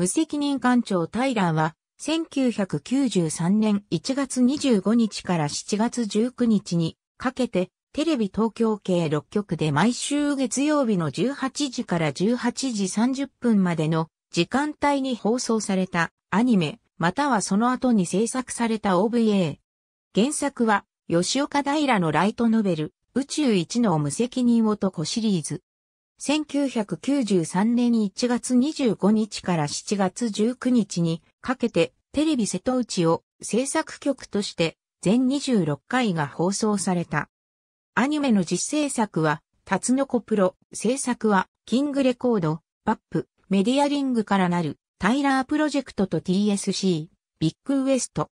無責任官庁タイラーは、1993年1月25日から7月19日にかけて、テレビ東京系6局で毎週月曜日の18時から18時30分までの時間帯に放送されたアニメ、またはその後に制作された OVA。原作は、吉岡平のライトノベル、宇宙一の無責任男シリーズ。1993年1月25日から7月19日にかけてテレビ瀬戸内を制作局として全26回が放送された。アニメの実制作は、タツノコプロ、制作は、キングレコード、バップ、メディアリングからなる、タイラープロジェクトと TSC、ビッグウエスト。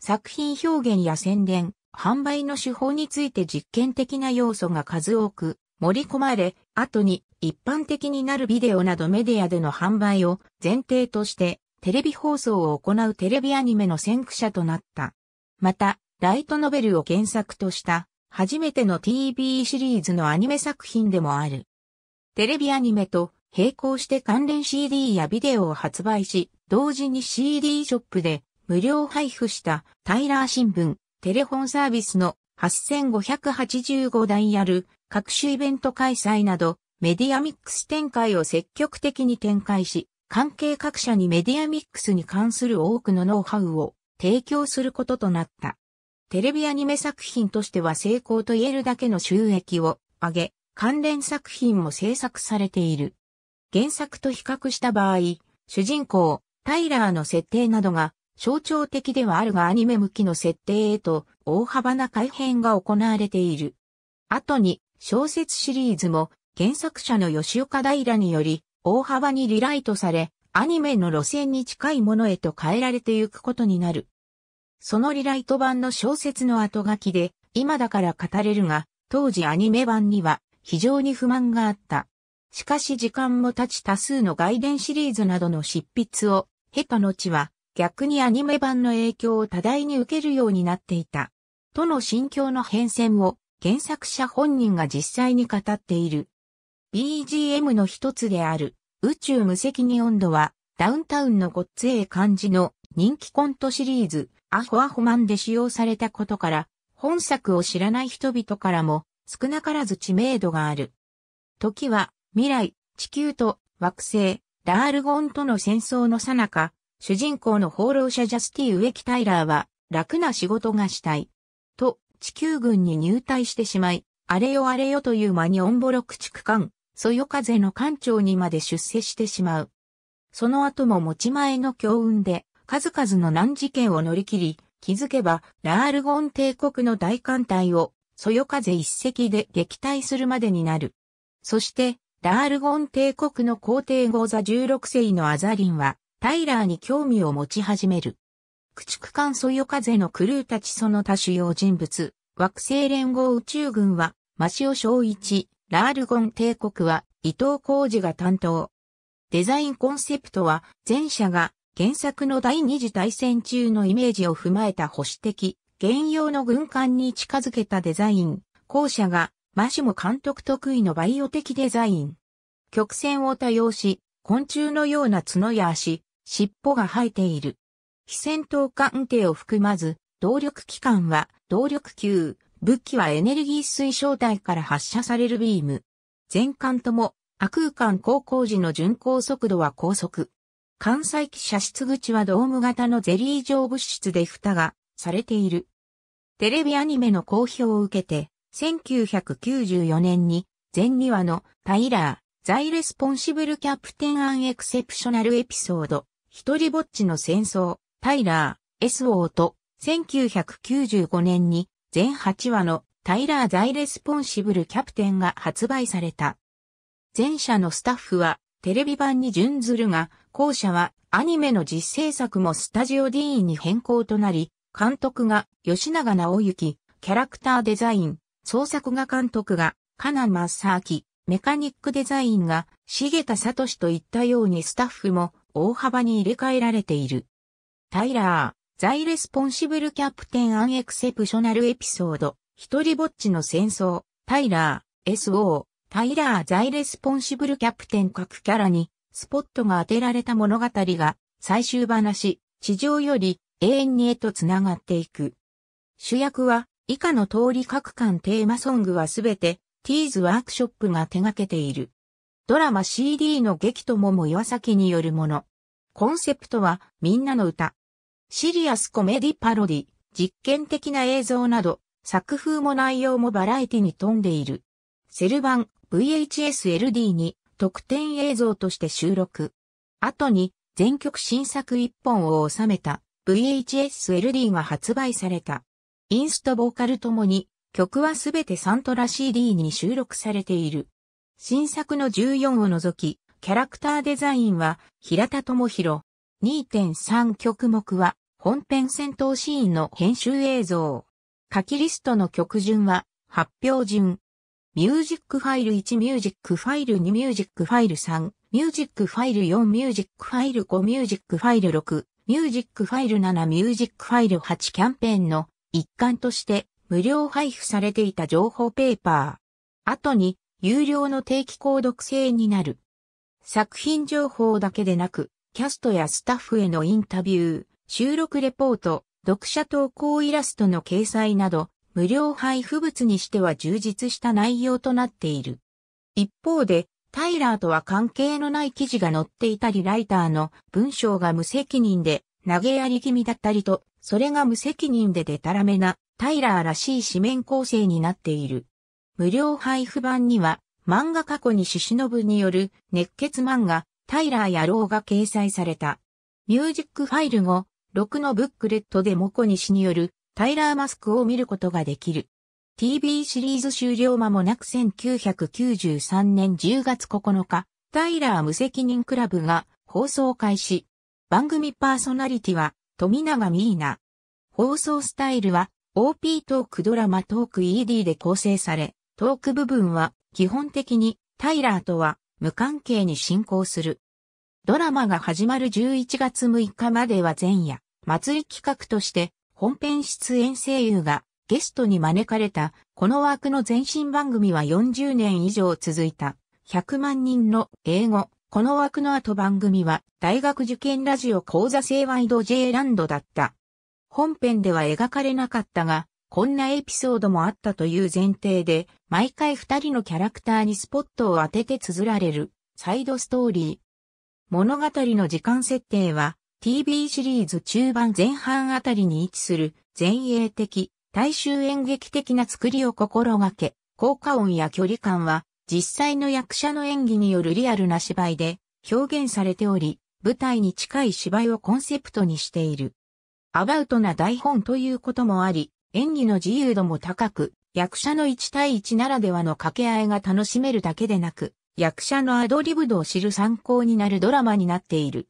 作品表現や宣伝、販売の手法について実験的な要素が数多く盛り込まれ、後に一般的になるビデオなどメディアでの販売を前提としてテレビ放送を行うテレビアニメの先駆者となった。また、ライトノベルを原作とした初めての TV シリーズのアニメ作品でもある。テレビアニメと並行して関連 CD やビデオを発売し、同時に CD ショップで無料配布したタイラー新聞、テレフォンサービスの8585ダイヤル各種イベント開催など、メディアミックス展開を積極的に展開し、関係各社にメディアミックスに関する多くのノウハウを提供することとなった。テレビアニメ作品としては成功と言えるだけの収益を上げ、関連作品も制作されている。原作と比較した場合、主人公、タイラーの設定などが象徴的ではあるがアニメ向きの設定へと大幅な改変が行われている。後に小説シリーズも原作者の吉岡平により大幅にリライトされ、アニメの路線に近いものへと変えられてゆくことになる。そのリライト版の小説の後書きで、今だから語れるが、当時アニメ版には非常に不満があった。しかし時間も経ち多数の外伝シリーズなどの執筆を経た後は逆にアニメ版の影響を多大に受けるようになっていた。との心境の変遷を原作者本人が実際に語っている。BGM の一つである、宇宙無責任温度は、ダウンタウンのごっつええ感じの人気コントシリーズ、アホアホマンで使用されたことから、本作を知らない人々からも少なからず知名度がある。時は、未来、地球と惑星、ラールゴンとの戦争の最中、主人公の放浪者ジャスティ・ウエキ・タイラーは楽な仕事がしたい。地球軍に入隊してしまい、あれよあれよという間にオンボロ駆逐艦、そよ風の艦長にまで出世してしまう。その後も持ち前の強運で、数々の難事件を乗り切り、気づけば、ラールゴン帝国の大艦隊を、そよ風一隻で撃退するまでになる。そして、ラールゴン帝国の皇帝ゴーザ16世のアザリンは、タイラーに興味を持ち始める。駆逐艦そよ風のクルーたちその他主要人物、惑星連合宇宙軍は、マシオ正一、ラールゴン帝国は、伊藤浩二が担当。デザインコンセプトは、前者が原作の第二次大戦中のイメージを踏まえた保守的、現用の軍艦に近づけたデザイン。後者が、マシモ監督得意のバイオ的デザイン。曲線を多用し、昆虫のような角や足、尻尾が生えている。非戦闘艦艇を含まず、動力機関は動力級、武器はエネルギー水晶体から発射されるビーム。全艦とも、亜空間航行時の巡航速度は高速。艦載機射出口はドーム型のゼリー状物質で蓋がされている。テレビアニメの公表を受けて、1994年に全2話のタイラー、ザイレスポンシブルキャプテンアンエクセプショナルエピソード、一人ぼっちの戦争タイラー、S o と、1995年に全8話のタイラー・ザイ・レスポンシブル・キャプテンが発売された。前者のスタッフはテレビ版に準ずるが、後者はアニメの実制作もスタジオディーンに変更となり、監督が吉永直行、キャラクターデザイン、創作画監督がカナマッサーキ、メカニックデザインが茂田聡といったようにスタッフも大幅に入れ替えられている。タイラー、ザイレスポンシブルキャプテンアンエクセプショナルエピソード、一人ぼっちの戦争、タイラー、SO、タイラー・ザイレスポンシブルキャプテン各キャラに、スポットが当てられた物語が、最終話、地上より永遠にへと繋がっていく。主役は、以下の通り各巻テーマソングはすべて、ティーズワークショップが手掛けている。ドラマ CD の劇ともも岩崎によるもの。コンセプトは、みんなの歌。シリアスコメディパロディ、実験的な映像など、作風も内容もバラエティに富んでいる。セル版 VHSLD に特典映像として収録。後に全曲新作1本を収めた VHSLD が発売された。インストボーカルともに曲はすべてサントラ CD に収録されている。新作の14を除き、キャラクターデザインは平田智弘、2.3曲目は本編戦闘シーンの編集映像。書きリストの曲順は発表順。ミュージックファイル1、ミュージックファイル2、ミュージックファイル3、ミュージックファイル4、ミュージックファイル5、ミュージックファイル6、ミュージックファイル7、ミュージックファイル8キャンペーンの一環として無料配布されていた情報ペーパー。後に有料の定期購読制になる。作品情報だけでなく、キャストやスタッフへのインタビュー、収録レポート、読者投稿イラストの掲載など、無料配布物にしては充実した内容となっている。一方で、タイラーとは関係のない記事が載っていたりライターの文章が無責任で投げやり気味だったりと、それが無責任ででたらめなタイラーらしい紙面構成になっている。無料配布版には漫画過去に獅子の部による熱血漫画タイラー野郎が掲載された。ミュージックファイル後、6のブックレットでモコニシによるタイラーマスクを見ることができる。TV シリーズ終了間もなく1993年10月9日、タイラー無責任クラブが放送開始。番組パーソナリティは富永美ーナ。放送スタイルは OP トークドラマトーク ED で構成され、トーク部分は基本的にタイラーとは無関係に進行する。ドラマが始まる11月6日までは前夜、祭り企画として本編出演声優がゲストに招かれた、この枠の前身番組は40年以上続いた、100万人の英語。この枠の後番組は大学受験ラジオ講座制ワイド J ランドだった。本編では描かれなかったが、こんなエピソードもあったという前提で、毎回二人のキャラクターにスポットを当てて綴られる、サイドストーリー。物語の時間設定は、TV シリーズ中盤前半あたりに位置する、前衛的、大衆演劇的な作りを心がけ、効果音や距離感は、実際の役者の演技によるリアルな芝居で、表現されており、舞台に近い芝居をコンセプトにしている。アバウトな台本ということもあり、演技の自由度も高く、役者の1対1ならではの掛け合いが楽しめるだけでなく、役者のアドリブ度を知る参考になるドラマになっている。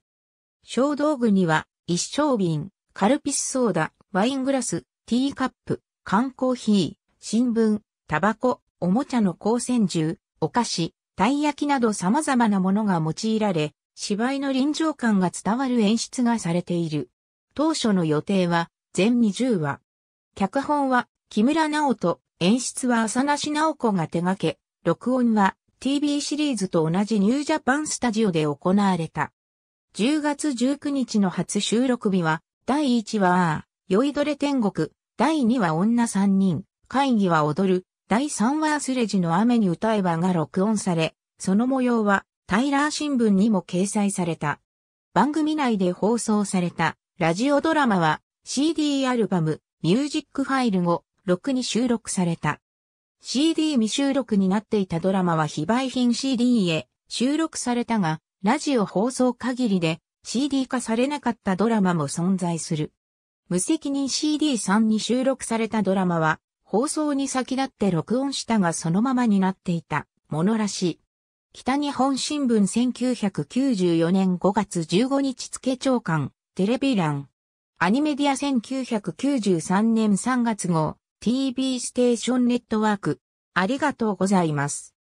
小道具には、一升瓶、カルピスソーダ、ワイングラス、ティーカップ、缶コーヒー、新聞、タバコ、おもちゃの光線銃、お菓子、たい焼きなど様々なものが用いられ、芝居の臨場感が伝わる演出がされている。当初の予定は、全20話。脚本は木村直人、演出は浅梨直子が手掛け、録音は TV シリーズと同じニュージャパンスタジオで行われた。10月19日の初収録日は、第1話、酔いどれ天国、第2話女3人、会議は踊る、第3話スレジの雨に歌えばが録音され、その模様はタイラー新聞にも掲載された。番組内で放送されたラジオドラマは CD アルバムミュージックファイル後、6に収録された。CD 未収録になっていたドラマは非売品 CD へ収録されたが、ラジオ放送限りで CD 化されなかったドラマも存在する。無責任 CD3 に収録されたドラマは、放送に先立って録音したがそのままになっていたものらしい。北日本新聞1994年5月15日付長官、テレビ欄。アニメディア1993年3月号 TV ステーションネットワーク。ありがとうございます。